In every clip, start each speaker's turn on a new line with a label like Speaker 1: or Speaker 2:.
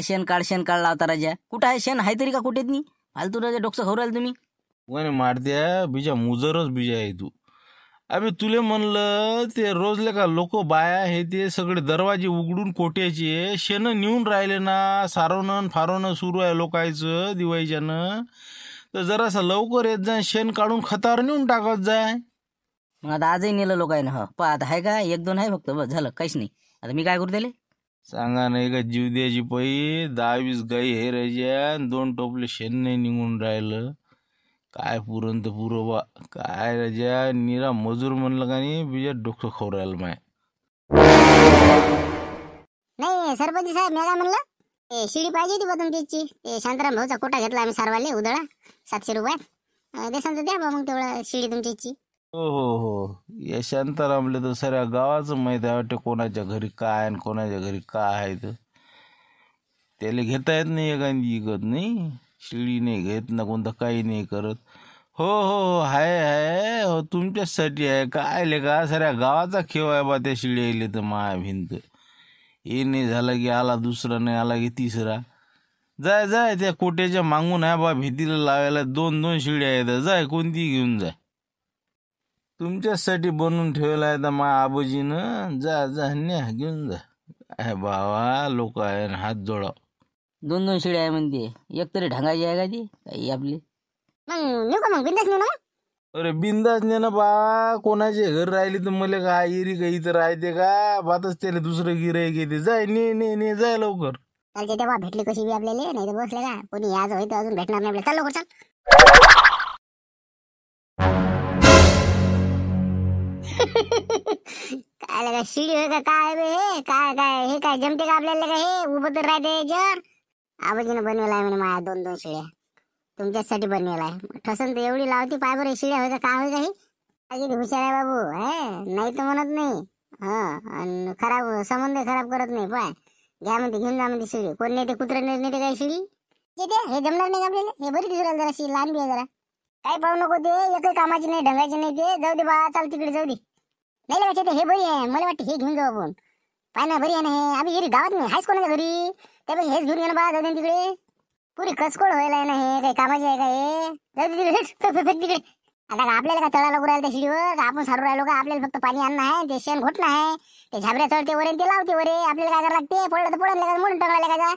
Speaker 1: काय शेण काढ शेण काढ लावता राजा कुठं आहे शेण आहे तरी का कुठेतनी नाही फालतू राजा डोकसं खाऊ राहिले तुम्ही वने द्या बिजा मुजरच बिजा आहे तू अबे तुले म्हणलं ते रोजले का लोक बाया हे ते सगळे दरवाजे उघडून कोट्याचे शेण नेऊन राहिले ना सारवणं फारवणं सुरू आहे लोकायचं दिवाळीच्यानं तर जरासा लवकर येत जा शेण काढून खतावर नेऊन टाकत जाय मग आता आजही नेलं लोकांना हा पाहत आहे का एक दोन आहे फक्त बस झालं काहीच नाही आता मी काय करू दिले सांगा नाही का जीव द्यायची पै दहावीस गाई हे राहायच्या दोन टोपले शेण नाही निघून राहिलं काय पुरण तर पुर बा काय राजा निरा मजूर म्हणलं का नाही बिजा डोकं खोरायला माय
Speaker 2: नाही सरपंच साहेब मी काय म्हणलं ते शिडी पाहिजे ती बा तुमची ते शांताराम भाऊचा कोटा घेतला आम्ही सर्वाले उदळा सातशे रुपयात देसान द्या बा मग तेवढा शिडी तुमची
Speaker 1: हो हो हो यशांतर आमले तर साऱ्या गावाचं माहीत आहे वाटते कोणाच्या घरी काय आणि कोणाच्या घरी काय आहे तर त्याला घेता येत नाही एखादी विकत नाही शिडी नाही घेत ना कोणतं काही नाही करत हो हो हो हाय हाय हो तुमच्याचसाठी आहे काय ले का सऱ्या गावाचा खेळ आहे बा त्या शिडी आले तर माया भिंत हे नाही झालं की आला दुसरा नाही आला की तिसरा जाय जाय त्या कोट्याच्या मागून आहे बा भीतीला लावायला दोन दोन शिड्या आहेत जाय कोणती घेऊन जाय तुमच्यासाठी बनवून ठेवला आहे तर मा आबोजीनं जा जा न्या घेऊन जा ए बावा लोक आहे ना हात जोडा दोन दोन शिड्या आहे म्हणते एक तरी ढंगाची आहे का ती काही आपली मग ना अरे बिंदास ने ना बा कोणाचे घर राहिली तर मला का इरी का इथं राहते का बातच त्याला दुसरं गिरे घेते जाय ने ने ने जाय लवकर
Speaker 2: चालते तेव्हा भेटली कशी बी आपल्याला नाही तर बसले का कोणी याच होईल अजून भेटणार नाही आपल्याला. चल लवकर चल काय लगा शिडी होय का काय बे हे? काय काय हे काय जमते का आपल्याला का हे उभं तर राहते याच्यावर आबाजीनं आहे म्हणे माया दोन दोन शिड्या तुमच्यासाठी बनवलाय आहे ठसन तर एवढी लावती पाय शिड्या होय का काय होय हे हुशार आहे बाबू हे नाही तर म्हणत नाही हा आणि खराब संबंध खराब करत नाही पाय घ्या म्हणते घेऊन जा म्हणते शिडी कोण नाही ते कुत्रे नेते काय शिडी हे जमणार नाही आपल्याला हे बरी दिसू जरा शिडी लहान आहे जरा काय पाहू नको ते एकही कामाची नाही ढंगाची नाही ते जाऊ दे बा चाल तिकडे जाऊ दे नाही लगेच हे बरी आहे मला वाटतं हे घेऊन जाऊ आपण पाय ना बरी आहे ना हे आम्ही घरी गावात नाही आहेच कोणाच्या घरी त्यापेक्षा हेच घेऊन घेणं बा तिकडे पुरी कसकोड व्हायला ना हे काही कामाची आहे का हे जाऊ तिकडे तिकडे आता आपल्याला का चढायला उरायला त्या शिडीवर आपण सारू राहिलो का आपल्याला फक्त पाणी आणणं आहे ते शेण घोटणं आहे ते झाबऱ्या चढते वरे ते लावते वरे आपल्याला काय करायला लागते पडलं तर पडलं का म्हणून टाकायला का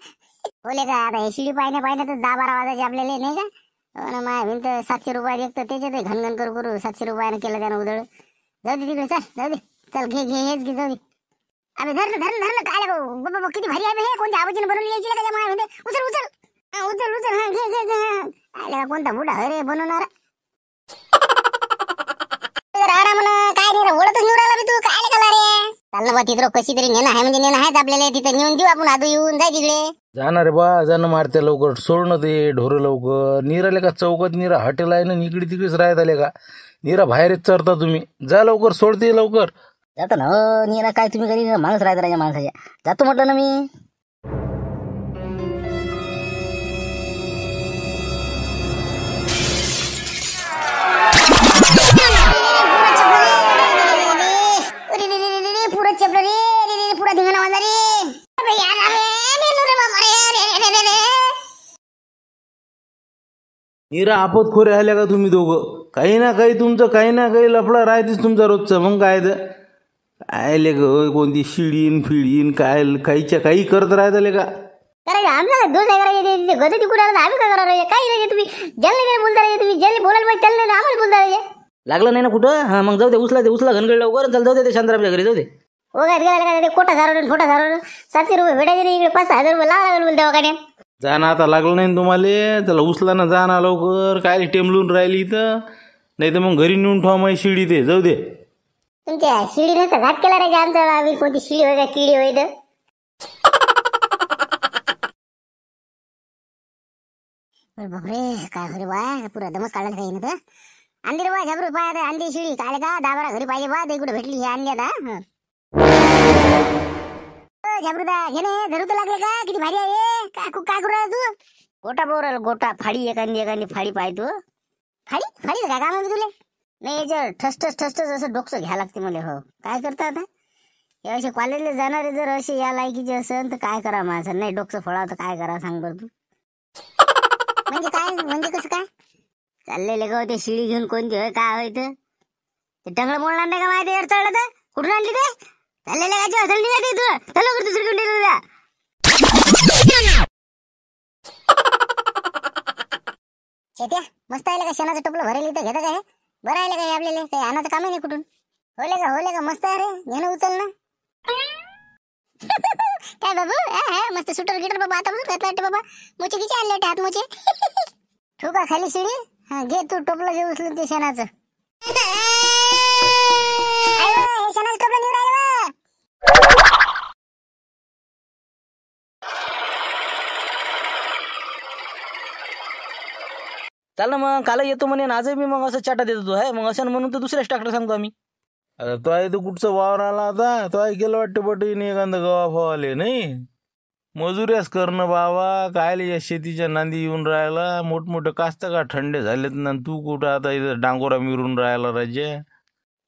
Speaker 2: बोले का आता हे शिडी पाहिजे पाहिजे तर दहा बारा वाजायचे आपल्याला नाही का हो माय भिंत सातशे रुपये एक तर त्याच्यात घनघन करू करू सातशे रुपयाने केलं त्यानं उदळ जाऊ दे तिकडे चल चल घे घे हेच घे जाऊ अबे धरलं धरलं धरलं काय बाबा किती भारी आहे कोणत्या आवाजीने यायची उचल उचल उचल उचल हा घे घे घे कोणता बुडा अरे बनवणार काय काय कशी तरी आहे म्हणजे आहेच आपल्याला नेऊन आपण आधी येऊन जाय तिकडे
Speaker 1: जाणार बा मारते लवकर सोडणं ते ढोरं लवकर निराले का चौकात निरा हॉटेल आहे ना इकडे तिकडेच राहत आले का नीरा बाहेर येत तुम्ही जा लवकर सोडते लवकर
Speaker 3: जातो ना नीरा काय तुम्ही घरी माणूस राहत राजा माणसाच्या जातो म्हटलं ना मी
Speaker 1: नीरा आपत खोरे आल्या का तुम्ही दोघं काही ना काही तुमचं काही ना काही लफडा राहतेच तुमचा रोजचं मग काय तर काय लेख कोणती शिडीन फिडीन काय काहीच्या काही करत राहतं काय
Speaker 3: करायचं आमचा दोष नाही करायचे गदती तिकडे आम्ही काय करायला पाहिजे काही नाही तुम्ही जलने काय बोलता राहिले तुम्ही जलने बोलायला पाहिजे चल नाही आम्हाला बोलता राहिले
Speaker 1: लागलं नाही ना कुठं हां मग जाऊ दे उसला दे उचला घनगड लवकर चल जाऊ दे ते शांतरामच्या घरी जाऊ दे
Speaker 3: हो काय करायला काय ते कोटा सारवून छोटा सारवून सातशे रुपये भेटायचे नाही इकडे पाच हजार रुपये लावा लागेल बोलता काय
Speaker 1: जाणं आता लागलं नाही तुम्हाला चला उचला ना जाणं लवकर काय टेमलून राहिली इथं नाही तर मग घरी नेऊन ठेवा माझी शिडी ते जाऊ दे
Speaker 2: तुमच्या शिडीने तर घाट केला नाही आमचा आम्ही कोणती शिडी होय का किडी होय बापरे काय हो बा पुरा दमच काढला काही ना तर आणली रे बा झाबरू पाय आता आणली शिडी काल का दाबरा घरी पाहिजे बा ते कुठे भेटली हे आणली आता झाबरूदा घे ना धरू तर लागले का किती भारी आहे काय काय करू
Speaker 3: तू गोटा बोर गोटा फाडी एखादी एखादी फाडी पाय तू फाडी फाडीच का काम तुले नाही जर ठस ठस असं डोकसं घ्या लागते मला हो काय करता आता हे असे कॉलेजला जाणारे जर असे या लायकीचे असेल तर काय करा माझं नाही डोकसं फळा तर काय करा सांग बरं तू म्हणजे काय म्हणजे कसं काय चाललेले ग ते शिडी घेऊन कोणती होय काय होय ते टंगळ मोडणार नाही का माहिती अडचण तर कुठून आणली ते चाललेले काय हसल नाही तू चलो दुसरीकडे तुला
Speaker 2: शेत्या मस्त आहे का शेणाचं टोपलं भरेल इथं घेता काय बरं आहे काय आपल्याला काही आणायचं काम नाही कुठून होले का होले का मस्त आहे रे घेणं उचल ना काय बाबू मस्त सुटर गिटर बाबा आता म्हणून घेतला वाटते बाबा मुचे किती आणले वाटते हात मुचे ठोका खाली शिडी हा घे तू टोपलं घे उचलून ते शेणाचं शेणाचं टोपलं
Speaker 1: चाल मग काल येतो म्हणे आज मी मग असं चाटा देत होतो मग असं म्हणून तर दुसऱ्याच ट्रॅक्टर सांगतो आम्ही अरे तो आहे तो कुठचं वावर आला आता तो आहे गेलं वाटतं नाही एखादं गवा फवाले नाही मजुऱ्यास करणं बाबा कायले या शेतीच्या नांदी येऊन राहिला मोठमोठे कास्त का थंडे झालेत ना तू कुठं आता इथं डांगोरा मिरून राहिला राज्य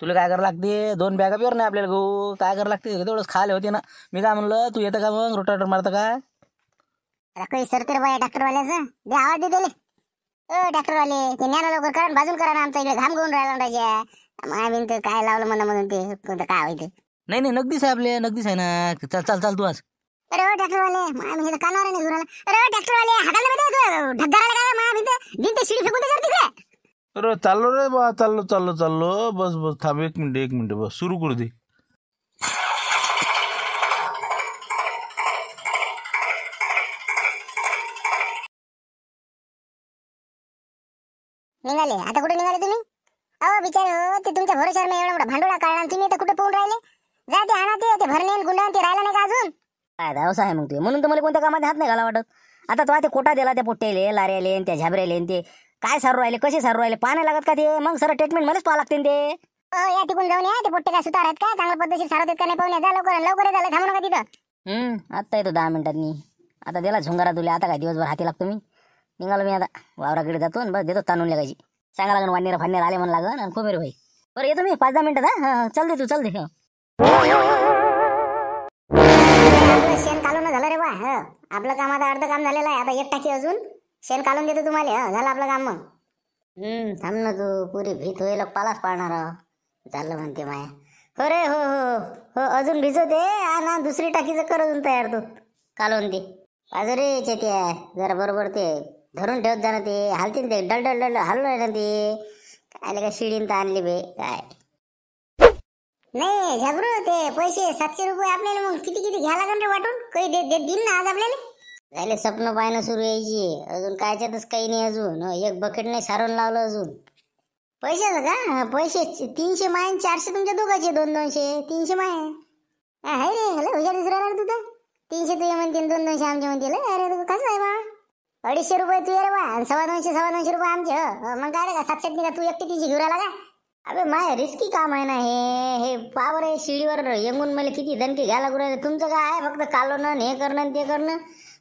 Speaker 1: तुला काय करायला लागते दोन बॅगा पेर नाही आपल्याला गहू काय करायला लागते तेवढंच खाले होते ना मी काय म्हणलं तू येतं का मग रोटाटर मारतं का काही बाय डॉक्टरवाल्याचं आवाज दे
Speaker 2: अ डॉक्टर वाले ते न्याला लवकर करा न बाजून करा ना आमचा इकडे घाम घेऊन राहिला राजा मायबीन तर काय लावलं म्हणा म्हणून ते कोणतं काय होईल नाही नाही नगदीच आहे आपले नगदीच आहे ना चल चल चाल तू आज अरे डॉक्टर हो, वाले माया म्हणजे कानावर नाही घुराला अरे डॉक्टर हो, वाले हाताला मध्ये ढगदाराला काय माया भिंत दिन ते शिडी फेकून दे जरा तिकडे
Speaker 1: अरे चाललो रे बा चाललो चाललो चाललो बस बस थांब एक मिनिट एक मिनिट बस सुरू करू दे
Speaker 2: निघाले आता कुठे निघाले तुम्ही अहो बिचार हो, ते तुमच्या भरोशावर मी एवढा मोठा काढला आणि तुम्ही आता कुठे पोहून राहिले जा ते आणा ते ते भरणे गुंडा ते राहिला नाही का अजून
Speaker 3: काय दावसा आहे मग ते म्हणून तुम्हाला कोणत्या कामात हात नाही घाला वाटत आता तो ते कोटा दिला त्या पोट्टेले लाऱ्याले त्या झाबऱ्याले ते काय सारू राहिले कसे सारू राहिले पाहा लागत का ते मग सर ट्रीटमेंट मध्येच पाहा लागते ते या तिकून जाऊन या ते पोट्टे काय सुतार आहेत काय चांगल्या पद्धतीने सारवत आहेत का नाही पाहुण्या जा लवकर लवकर झालं थांबू नका तिथं हम्म, आता येतो दहा मिनिटांनी आता दिला झुंगारा तुला आता काय दिवसभर हाती लागतो मी निघालो मी आता वावराकडे जातो बस देतो ताणून लागायची सांगा लागण वानेरा फान्याला आले म्हणून लागलं आणि खूप भाई बरं येतो मी पाच दहा मिनिटात हा चल दे तू चल दे
Speaker 2: शेण कालून झालं रे बा ह आपलं काम आता अर्ध काम झालेलं आहे आता एक टाकी अजून शेण कालून देतो तुम्हाला
Speaker 3: झालं आपलं काम मग हम्म थांब ना तू पुरी भीत होईल पालाच पाळणार झालं म्हणते माया हो रे हो हो हो अजून भिजवते ना दुसरी टाकीचं कर अजून तयार तू कालवून दे बाजू रे आहे जरा बरोबर ते धरून ठेवत जाणं ते हलतील ते डल डल डल हललो आहे ना ते काय का शिडीन तर आणली बे काय
Speaker 2: नाही घाबरू ते पैसे सातशे रुपये आपल्याला मग किती किती घ्या लागेल रे वाटून
Speaker 3: काही दे दे दिन ना आज आपल्याला झाले स्वप्न पाहणं सुरू यायची अजून काय कायच्यातच काही नाही अजून एक बकेट नाही सारून लावलं अजून पैशाचं का पैसे तीनशे माय चारशे तुमच्या दोघांचे दोन दोनशे तीनशे माय हाय रे हॅलो हुशार दिसरा तू तर
Speaker 2: तीनशे तुझ्या म्हणतील दोन दोनशे आमच्या म्हणतील अरे तू कसं आहे बा अडीचशे रुपये तू ये रे बा आणि सव्वा
Speaker 3: दोनशे रुपये आमचे हो. हो, मग काय का सातशे का तू एकटी तिची घेऊन आला का अबे माय रिस्की काम आहे ना हे हे पावर आहे शिडीवर येंगून मला किती दणके घ्यायला लागू रे तुमचं काय आहे फक्त कालवणं ना हे करणं ते करणं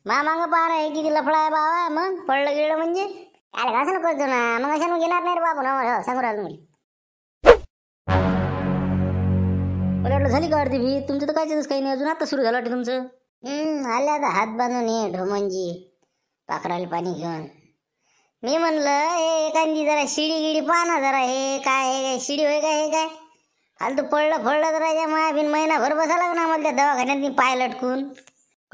Speaker 3: मा मागं पाहणं हे किती लफडा आहे बाबा मग पडलं गिळलं म्हणजे अरे का असं करतो ना मग अशा घेणार नाही रे बाबू ना हो, सांगू राहिलो मी मला झाली का भी तुमचं तर काय काही नाही अजून आता सुरू झालं वाटतं तुमचं हम्म, आले आता हात बांधून ये ढोमनजी पाखराला पाणी घेऊन मी म्हणलं हे एखादी जरा शिडी गिडी ना जरा हे काय हे काय शिडी होय काय हे काय तू पडलं पडलं जरा माया बिन महिनाभर बसा ना आम्हाला त्या दवाखान्यात मी पाय लटकून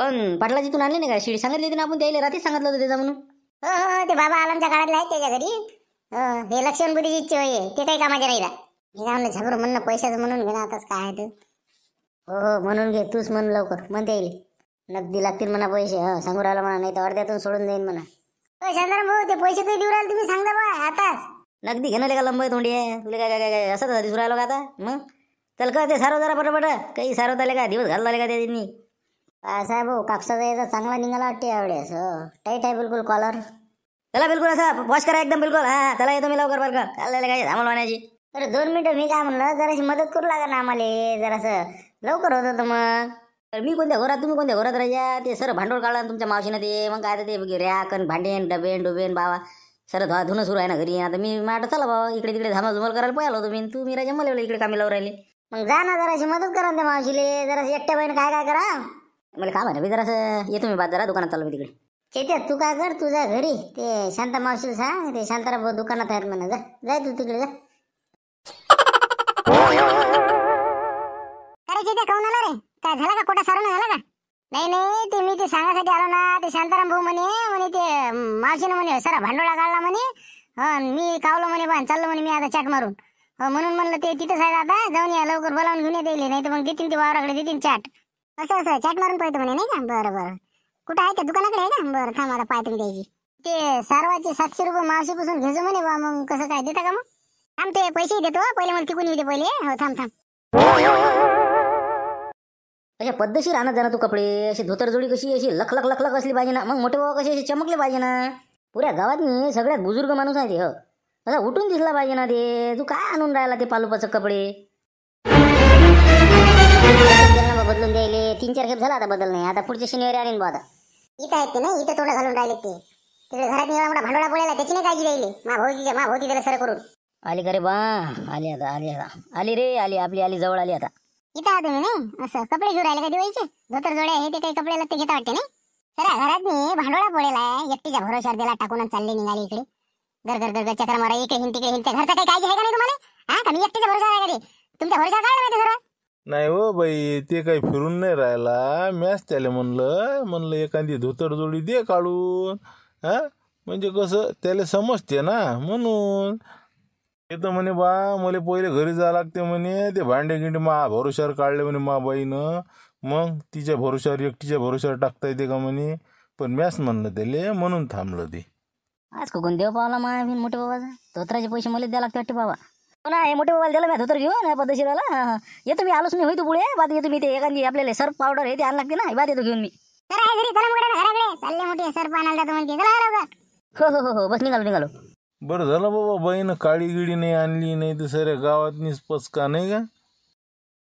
Speaker 3: कोण पाटला तिथून आणले नाही का शिडी सांगितली तिने आपण द्यायला रात्री सांगितलं होतं त्याचा म्हणून हो, हो हो ते बाबा आलमच्या
Speaker 2: काळातला आहे त्याच्या घरी हो, हे हे बुद्धीची इच्छा होय ते काही कामाचे राहिला हे काय म्हणलं झगडू
Speaker 3: म्हणणं पैशाचं म्हणून घेणं आताच काय आहे ते हो हो म्हणून घे तूच म्हण लवकर मग येईल नगदी लागतील म्हणा पैसे हो सांगू राहिला म्हणा नाही तर अर्ध्यातून सोडून देईन म्हणा अ,
Speaker 2: भाऊ ते पैसे
Speaker 3: तरी देऊ राहिले तुम्ही सांगता बा आताच नगदी घेणं का लंबाई तोंडी आहे तुला काय काय काय असं तर दिसून राहिलो का आता मग चल का ते सारव जरा बरोबर काही सारव झाले का दिवस घालत आले का त्या त्यांनी साहेब भाऊ हो, कापसाचा याचा चांगला निघाला वाटते यावेळेस हो टाईट आहे बिलकुल कॉलर त्याला बिलकुल असं वॉश करा एकदम बिलकुल हा त्याला येतो मी लवकर बरं का काय आम्हाला म्हणायची अरे दोन मिनिटं मी काय म्हणलं जराशी मदत करू लागा ना आम्हाला जरासं लवकर होतं तर मग मी कोणत्या घरात तुम्ही कोणत्या घरात राहा ते सर भांडवल काढलं तुमच्या मावशीनं ते मग काय ते रॅक आणि भांडेन डबेन डुबेन बाबा सर धुवा धुणं सुरू आहे ना घरी आता मी म्हटलं चला बाबा इकडे तिकडे धामा झुमल करायला पाहिलं होतो मी तू मी राजा मला इकडे कामी लावून राहिले मग जा ना जराशी मदत करा त्या मावशीले जराशी एकट्या बहीण काय काय करा मला काय म्हणा मी जरासं येतो मी बाद दुकानात चालू तिकडे चेत्या तू काय कर तुझ्या घरी ते शांता मावशी सांग ते शांताराम दुकानात आहेत म्हणा जा जाय तू तिकडे जा काय झालं का कोटा सारा झाला का
Speaker 2: नाही नाही ते मी ते सांगायसाठी आलो ना ते शांताराम भाऊ म्हणे म्हणे ते मावशीनं म्हणे सरा भांडवला काढला म्हणे मी कावलो म्हणे पण चाललो म्हणे मी आता चाट मारून म्हणून म्हणलं ते तिथं आहे आता जाऊन या लवकर बोलावून घेऊन देले नाही तर मग देतील ते वावराकडे देतील चाट असं असं चाट मारून पाहतो म्हणे नाही का बरं बरं कुठं आहे का दुकानाकडे आहे का बरं थांब आता पाहतो द्यायची ते सर्वाचे सातशे रुपये मावशीपासून घेजो म्हणे बा मग कसं काय देता का मग थांब ते पैसे देतो पहिले मला तिकून येते पहिले
Speaker 3: हो थांब थांब अशा पद्धतशीर आणत जाणार तू कपडे अशी जोडी कशी अशी लख लख लख लख असली पाहिजे ना मग मोठे बाबा कसे असे चमकले पाहिजे ना पुऱ्या गावात मी सगळ्यात बुजुर्ग माणूस आहे ते हो असा उठून दिसला पाहिजे ना ते तू काय आणून राहिला ते पालुपाचं कपडे बदलून द्यायले तीन चार खेप झाला आता बदल नाही आता पुढच्या शनिवारी आले ना आता इथं आहेत ते नाही इथं तोडं घालून राहिले ते तिकडे घरात एवढा मोठा भांडवला त्याची नाही काळजी राहिली मा भाऊजीच्या मा भाऊजी त्याला सर करून आली का रे बा आली आता आली आता आली रे आली आपली आली जवळ आली आता इथं आहात तुम्ही नाही असं कपडे घेऊन राहिले का दिवाळीचे धोतर जोडे हे ते काही
Speaker 2: कपडे लागते घेता वाटते नाही सर घरात मी भांडोळा पडेला आहे एकटीच्या भरोशावर दिला टाकून चालले निघाले इकडे घर घर घर घर चक्र मारा इकडे हिंड तिकडे हिंड घरचा काही काळजी आहे का नाही तुम्हाला हा का मी एकटीच्या भरोशावर आहे का तुमच्या भरोशा काय
Speaker 1: माहिती सर नाही हो बाई ते काही फिरून नाही राहिला मॅच त्याला म्हणलं म्हणलं एखादी जोडी दे काढून हा म्हणजे कसं त्याला समजते ना म्हणून ते तर म्हणे बा मला पहिले घरी जावं लागते म्हणे ते भांडे गिंडे मा भरोशावर काढले म्हणे मा बाईनं मग तिच्या भरोशावर एकटीच्या भरोशावर टाकता येते का म्हणे पण मॅच म्हणलं त्याले म्हणून थांबलं ते
Speaker 3: आज कोण देव पावला मा बिन मोठे बाबा धोत्राचे पैसे मला द्या लागते वाटते बाबा पण हो ना मोठे बाबा दिला मी धोतर घेऊन पद्धतशीराला येतो मी आलोच मी होईतो पुढे बाद येतो मी ते एखादी आपल्याला सर्फ पावडर हे ते आण लागते ना बाद येतो घेऊन मी घरी चला घराकडे मोठे चला हो, हो हो हो बस निघालो
Speaker 1: निघालो बरं झालं बाबा बाईनं काळी गिळी नाही आणली नाही तर साऱ्या गावातनीच पचका नाही का